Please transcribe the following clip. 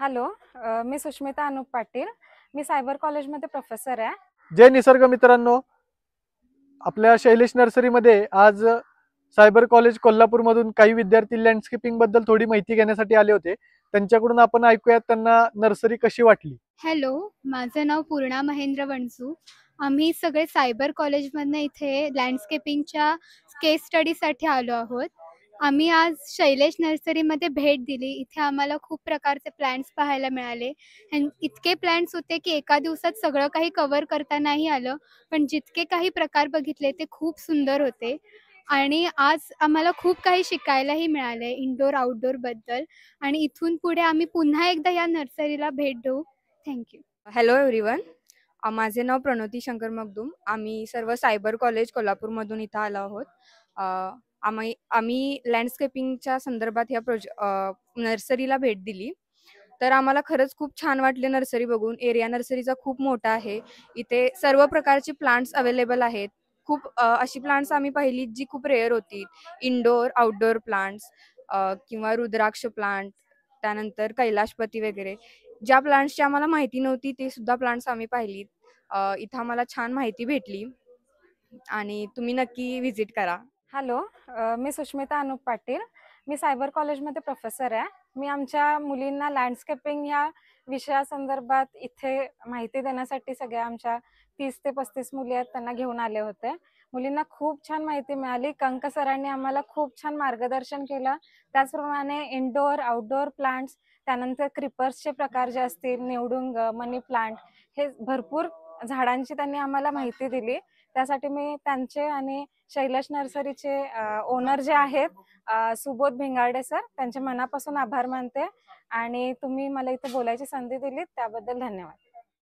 hello मी सुष्मिता अनुप पाटील मी cyber कॉलेजमध्ये प्रोफेसर आहे जय निसर्ग मित्रांनो आपल्या शैलेश नर्सरीमध्ये आज सायबर कॉलेज कोल्हापूर मधून काही विद्यार्थी लँडस्केपिंग बद्दल थोडी माहिती घेण्यासाठी आले होते त्यांच्याकडून आपण ऐकूयात त्यांना नर्सरी कशी वाटली हॅलो माझं नाव पूर्णा महेंद्र वणसू आम्ही सगळे सायबर कॉलेज कॉलेजमधनं इथे लँडस्केपिंगच्या केस साठी आलो आहोत आम्ही आज शैलेश नर्सरीमध्ये भेट दिली इथे आम्हाला खूप प्रकारचे प्लॅन्ट्स पाहायला मिळाले इतके प्लॅन्ट्स होते की एका दिवसात सगळं काही कव्हर करता नाही आलं पण जितके काही प्रकार बघितले ते खूप सुंदर होते आणि आज आम्हाला खूप काही शिकायलाही मिळाले इंडोर आउटडोअरबद्दल आणि इथून पुढे आम्ही पुन्हा एकदा या नर्सरीला भेट देऊ थँक्यू हॅलो एव्हरीवन माझे नाव प्रणोती शंकर मगदूम आम्ही सर्व सायबर कॉलेज कोल्हापूरमधून इथं आलो आहोत आम्ही आम्ही लँडस्केपिंगच्या संदर्भात या प्रोजे नर्सरीला भेट दिली तर आम्हाला खरंच खूप छान वाटले नर्सरी बघून एरिया नर्सरीचा खूप मोठा आहे इथे सर्व प्रकारचे प्लांट्स अवेलेबल आहेत खूप अशी प्लांट्स आम्ही पाहिली जी खूप रेअर होती इनडोअर आउटडोअर प्लांट्स किंवा रुद्राक्ष प्लांट त्यानंतर कैलाशपती वगैरे ज्या प्लांट्सची आम्हाला माहिती नव्हती ते सुद्धा प्लांट्स आम्ही पाहिली इथं आम्हाला छान माहिती भेटली आणि तुम्ही नक्की व्हिजिट करा हॅलो मी सुष्मिता अनुप पाटील मी सायबर कॉलेजमध्ये प्रोफेसर आहे मी आमच्या मुलींना लँडस्केपिंग या विषयासंदर्भात इथे माहिती देण्यासाठी सगळ्या आमच्या तीस ते पस्तीस मुली आहेत त्यांना घेऊन आले होते मुलींना खूप छान माहिती मिळाली कंक सरांनी आम्हाला खूप छान मार्गदर्शन केलं त्याचप्रमाणे इनडोअर आउटडोअर प्लांट्स त्यानंतर क्रिपर्सचे प्रकार जे असतील निवडुंग मनी प्लांट हे भरपूर झाडांची त्यांनी आम्हाला माहिती दिली त्यासाठी मी त्यांचे आणि शैलश नर्सरीचे ओनर जे आहेत सुबोध भिंगाडे सर त्यांचे मनापासून आभार मानते आणि तुम्ही मला इथे बोलायची संधी दिली त्याबद्दल धन्यवाद